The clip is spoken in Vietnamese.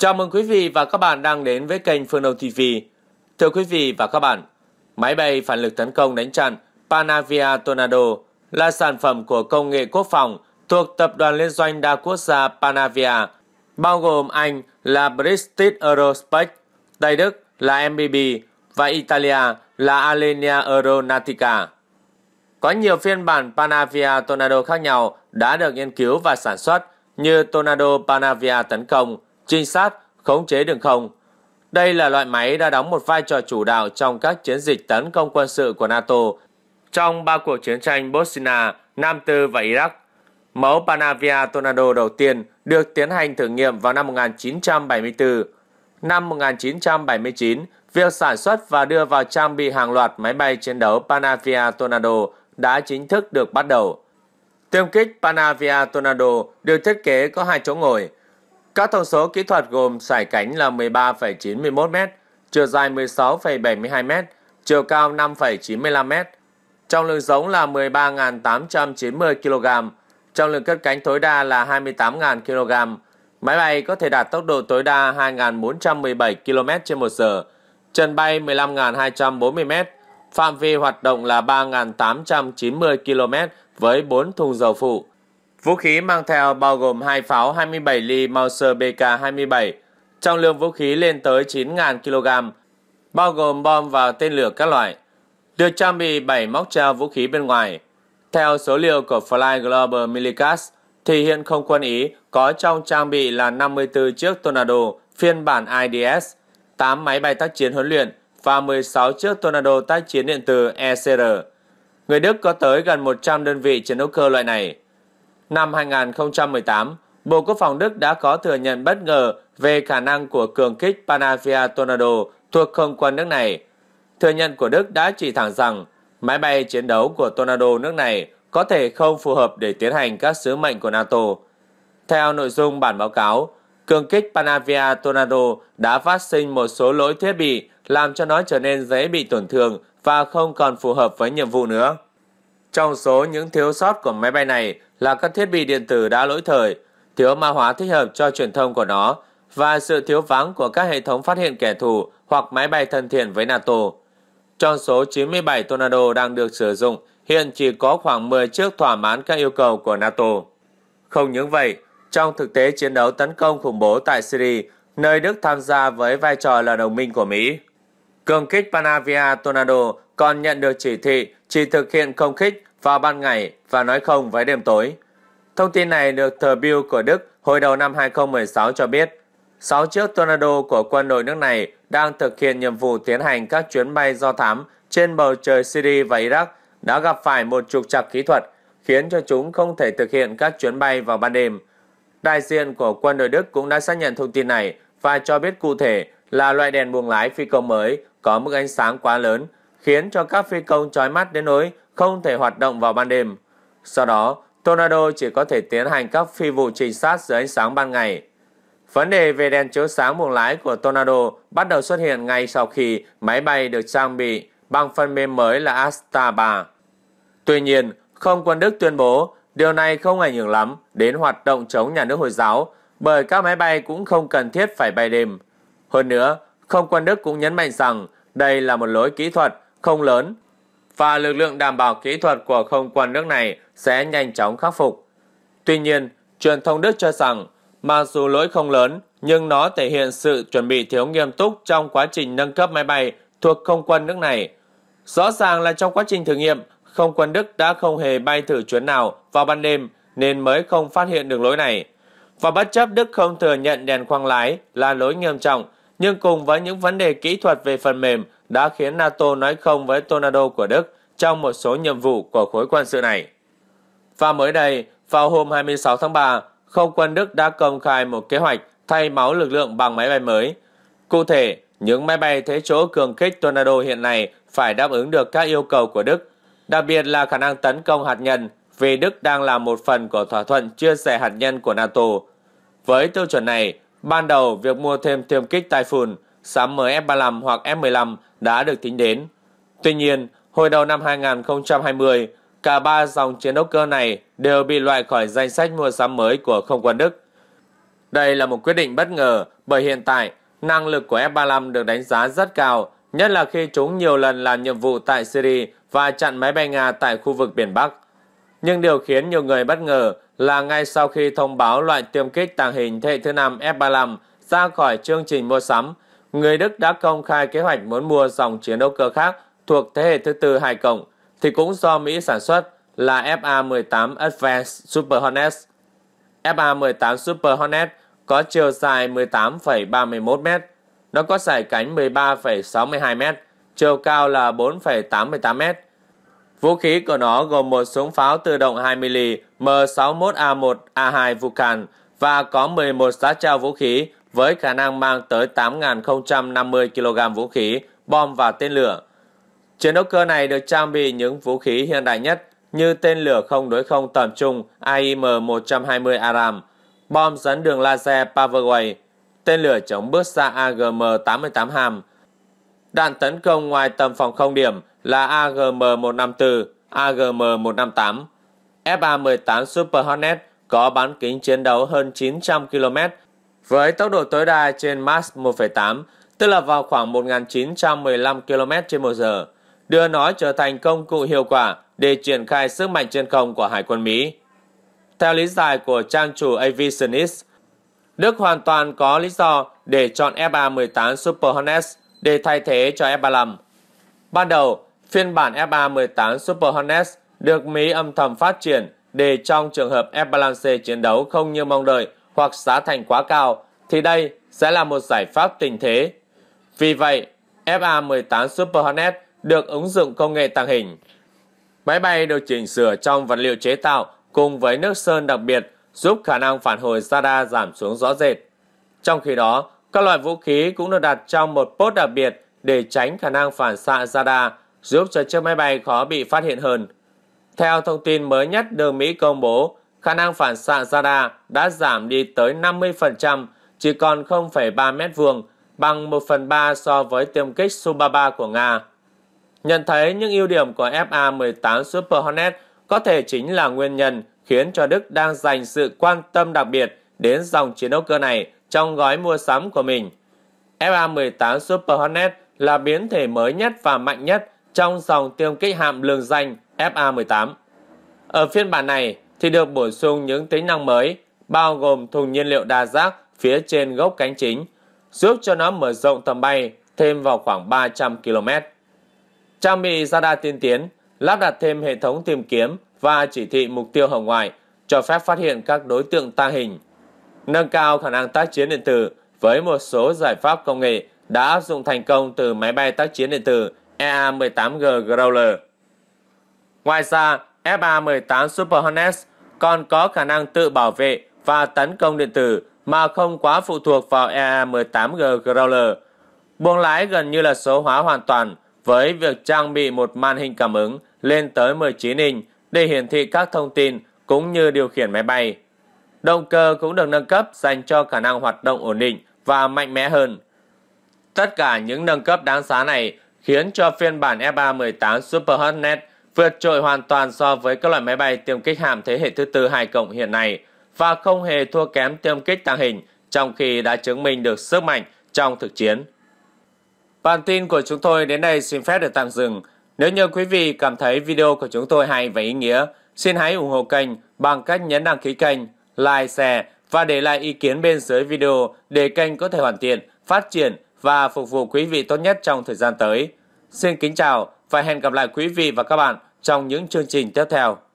Chào mừng quý vị và các bạn đang đến với kênh Phương Đông TV. Thưa quý vị và các bạn, máy bay phản lực tấn công đánh chặn Panavia Tornado là sản phẩm của công nghệ quốc phòng thuộc tập đoàn liên doanh đa quốc gia Panavia, bao gồm Anh là British Aerospace, Tây Đức là MBB và Italia là Alenia Aeronautica. Có nhiều phiên bản Panavia Tornado khác nhau đã được nghiên cứu và sản xuất như Tornado Panavia tấn công – trinh sát, khống chế đường không. Đây là loại máy đã đóng một vai trò chủ đạo trong các chiến dịch tấn công quân sự của NATO trong ba cuộc chiến tranh Bosnia, Nam Tư và Iraq. Mẫu Panavia Tornado đầu tiên được tiến hành thử nghiệm vào năm 1974. Năm 1979, việc sản xuất và đưa vào trang bị hàng loạt máy bay chiến đấu Panavia Tornado đã chính thức được bắt đầu. Tiêm kích Panavia Tornado được thiết kế có hai chỗ ngồi, các thông số kỹ thuật gồm sải cánh là 13,91m, chiều dài 16,72m, chiều cao 5,95m. Trọng lượng giống là 13.890 kg, trọng lượng cất cánh tối đa là 28.000 kg. Máy bay có thể đạt tốc độ tối đa 2.417 km trên một giờ, trần bay 15.240m, phạm vi hoạt động là 3.890 km với 4 thùng dầu phụ. Vũ khí mang theo bao gồm hai pháo 27 ly Mauser BK-27, trọng lượng vũ khí lên tới 9.000 kg, bao gồm bom và tên lửa các loại, được trang bị 7 móc treo vũ khí bên ngoài. Theo số liệu của Fly Global Milicast, thì hiện không quân Ý có trong trang bị là 54 chiếc Tornado phiên bản IDS, 8 máy bay tác chiến huấn luyện và 16 chiếc Tornado tác chiến điện tử ECR. Người Đức có tới gần 100 đơn vị chiến đấu cơ loại này năm 2018, Bộ Quốc phòng Đức đã có thừa nhận bất ngờ về khả năng của cường kích Panavia Tornado thuộc không quân nước này. Thừa nhận của Đức đã chỉ thẳng rằng máy bay chiến đấu của Tornado nước này có thể không phù hợp để tiến hành các sứ mệnh của NATO. Theo nội dung bản báo cáo, cường kích Panavia Tornado đã phát sinh một số lỗi thiết bị làm cho nó trở nên dễ bị tổn thương và không còn phù hợp với nhiệm vụ nữa. Trong số những thiếu sót của máy bay này là các thiết bị điện tử đã lỗi thời, thiếu mã hóa thích hợp cho truyền thông của nó và sự thiếu vắng của các hệ thống phát hiện kẻ thù hoặc máy bay thân thiện với NATO. Trong số 97 Tornado đang được sử dụng, hiện chỉ có khoảng 10 chiếc thỏa mãn các yêu cầu của NATO. Không những vậy, trong thực tế chiến đấu tấn công khủng bố tại Syria, nơi Đức tham gia với vai trò là đồng minh của Mỹ, Cường kích Panavia Tornado còn nhận được chỉ thị chỉ thực hiện công kích vào ban ngày và nói không với đêm tối. Thông tin này được tờ Bill của Đức hồi đầu năm 2016 cho biết. 6 chiếc Tornado của quân đội nước này đang thực hiện nhiệm vụ tiến hành các chuyến bay do thám trên bầu trời Syria và Iraq đã gặp phải một trục trặc kỹ thuật khiến cho chúng không thể thực hiện các chuyến bay vào ban đêm. Đại diện của quân đội Đức cũng đã xác nhận thông tin này và cho biết cụ thể là loại đèn buồng lái phi công mới có mức ánh sáng quá lớn khiến cho các phi công chói mắt đến nỗi không thể hoạt động vào ban đêm. Sau đó, Tornado chỉ có thể tiến hành các phi vụ trinh sát dưới ánh sáng ban ngày. Vấn đề về đèn chiếu sáng buồng lái của Tornado bắt đầu xuất hiện ngay sau khi máy bay được trang bị bằng phần mềm mới là Asta 3. Tuy nhiên, không quân Đức tuyên bố điều này không ảnh hưởng lắm đến hoạt động chống nhà nước Hồi giáo bởi các máy bay cũng không cần thiết phải bay đêm. Hơn nữa, không quân Đức cũng nhấn mạnh rằng đây là một lỗi kỹ thuật không lớn và lực lượng đảm bảo kỹ thuật của không quân nước này sẽ nhanh chóng khắc phục. Tuy nhiên, truyền thông Đức cho rằng mặc dù lỗi không lớn nhưng nó thể hiện sự chuẩn bị thiếu nghiêm túc trong quá trình nâng cấp máy bay thuộc không quân nước này. Rõ ràng là trong quá trình thử nghiệm, không quân Đức đã không hề bay thử chuyến nào vào ban đêm nên mới không phát hiện được lỗi này. Và bất chấp Đức không thừa nhận đèn khoang lái là lỗi nghiêm trọng nhưng cùng với những vấn đề kỹ thuật về phần mềm đã khiến NATO nói không với Tornado của Đức trong một số nhiệm vụ của khối quân sự này. Và mới đây, vào hôm 26 tháng 3, không quân Đức đã công khai một kế hoạch thay máu lực lượng bằng máy bay mới. Cụ thể, những máy bay thế chỗ cường kích Tornado hiện nay phải đáp ứng được các yêu cầu của Đức, đặc biệt là khả năng tấn công hạt nhân vì Đức đang là một phần của thỏa thuận chia sẻ hạt nhân của NATO. Với tiêu chuẩn này, Ban đầu, việc mua thêm tiêm kích Typhoon, sắm MF-35 hoặc F-15 đã được tính đến. Tuy nhiên, hồi đầu năm 2020, cả ba dòng chiến đấu cơ này đều bị loại khỏi danh sách mua sắm mới của không quân Đức. Đây là một quyết định bất ngờ bởi hiện tại năng lực của F-35 được đánh giá rất cao, nhất là khi chúng nhiều lần làm nhiệm vụ tại Syria và chặn máy bay Nga tại khu vực biển Bắc. Nhưng điều khiến nhiều người bất ngờ là ngay sau khi thông báo loại tiêm kích tàng hình thế hệ thứ năm F-35 ra khỏi chương trình mua sắm, người Đức đã công khai kế hoạch muốn mua dòng chiến đấu cơ khác thuộc thế hệ thứ tư hai cộng thì cũng do Mỹ sản xuất là FA-18 Advanced Super Hornet. FA-18 Super Hornet có chiều dài 18,31m, nó có sải cánh 13,62m, chiều cao là 4,88m Vũ khí của nó gồm một súng pháo tự động 2mm M61A1A2 Vulcan và có 11 giá treo vũ khí với khả năng mang tới 8.050 kg vũ khí, bom và tên lửa. Chiến đấu cơ này được trang bị những vũ khí hiện đại nhất như tên lửa không đối không tầm trung AIM-120 Aram, bom dẫn đường laser Paverway, tên lửa chống bước xa AGM-88 HAM, đạn tấn công ngoài tầm phòng không điểm là AGM-154, AGM-158. FA-18 Super Hornet có bán kính chiến đấu hơn 900 km với tốc độ tối đa trên Mach 1,8, tức là vào khoảng 1.915 km trên một giờ, đưa nó trở thành công cụ hiệu quả để triển khai sức mạnh trên không của Hải quân Mỹ. Theo lý giải của trang chủ Aviationist, Đức hoàn toàn có lý do để chọn FA-18 Super Hornet để thay thế cho F-35. Ban đầu, Phiên bản FA-18 Super Hornet được Mỹ âm thầm phát triển để trong trường hợp F-Balance chiến đấu không như mong đợi hoặc giá thành quá cao, thì đây sẽ là một giải pháp tình thế. Vì vậy, FA-18 Super Hornet được ứng dụng công nghệ tàng hình. Máy bay được chỉnh sửa trong vật liệu chế tạo cùng với nước sơn đặc biệt giúp khả năng phản hồi radar giảm xuống rõ rệt. Trong khi đó, các loại vũ khí cũng được đặt trong một pốt đặc biệt để tránh khả năng phản xạ radar giúp cho chiếc máy bay khó bị phát hiện hơn. Theo thông tin mới nhất được Mỹ công bố, khả năng phản xạ radar đã giảm đi tới 50%, chỉ còn 0,3 mét vuông, bằng 1 phần 3 so với tiêm kích Su-33 của Nga. Nhận thấy những ưu điểm của FA-18 Super Hornet có thể chính là nguyên nhân khiến cho Đức đang dành sự quan tâm đặc biệt đến dòng chiến đấu cơ này trong gói mua sắm của mình. FA-18 Super Hornet là biến thể mới nhất và mạnh nhất trong dòng tiêm kích hạm lương danh FA-18. Ở phiên bản này thì được bổ sung những tính năng mới bao gồm thùng nhiên liệu đa giác phía trên gốc cánh chính, giúp cho nó mở rộng tầm bay thêm vào khoảng 300 km. Trang bị radar tiên tiến, lắp đặt thêm hệ thống tìm kiếm và chỉ thị mục tiêu hồng ngoại, cho phép phát hiện các đối tượng ta hình. Nâng cao khả năng tác chiến điện tử với một số giải pháp công nghệ đã áp dụng thành công từ máy bay tác chiến điện tử EA18G Growler. Ngoài ra, FA18 Super Hornet còn có khả năng tự bảo vệ và tấn công điện tử mà không quá phụ thuộc vào EA18G Growler. Buông lái gần như là số hóa hoàn toàn với việc trang bị một màn hình cảm ứng lên tới 19 inch để hiển thị các thông tin cũng như điều khiển máy bay. Động cơ cũng được nâng cấp dành cho khả năng hoạt động ổn định và mạnh mẽ hơn. Tất cả những nâng cấp đáng giá này khiến cho phiên bản F-38 e Super Hornet vượt trội hoàn toàn so với các loại máy bay tiêm kích hàm thế hệ thứ tư hai cộng hiện nay và không hề thua kém tiêm kích tàng hình trong khi đã chứng minh được sức mạnh trong thực chiến. Bản tin của chúng tôi đến đây xin phép được tạm dừng. Nếu như quý vị cảm thấy video của chúng tôi hay và ý nghĩa, xin hãy ủng hộ kênh bằng cách nhấn đăng ký kênh, like, share và để lại ý kiến bên dưới video để kênh có thể hoàn thiện, phát triển và phục vụ quý vị tốt nhất trong thời gian tới. Xin kính chào và hẹn gặp lại quý vị và các bạn trong những chương trình tiếp theo.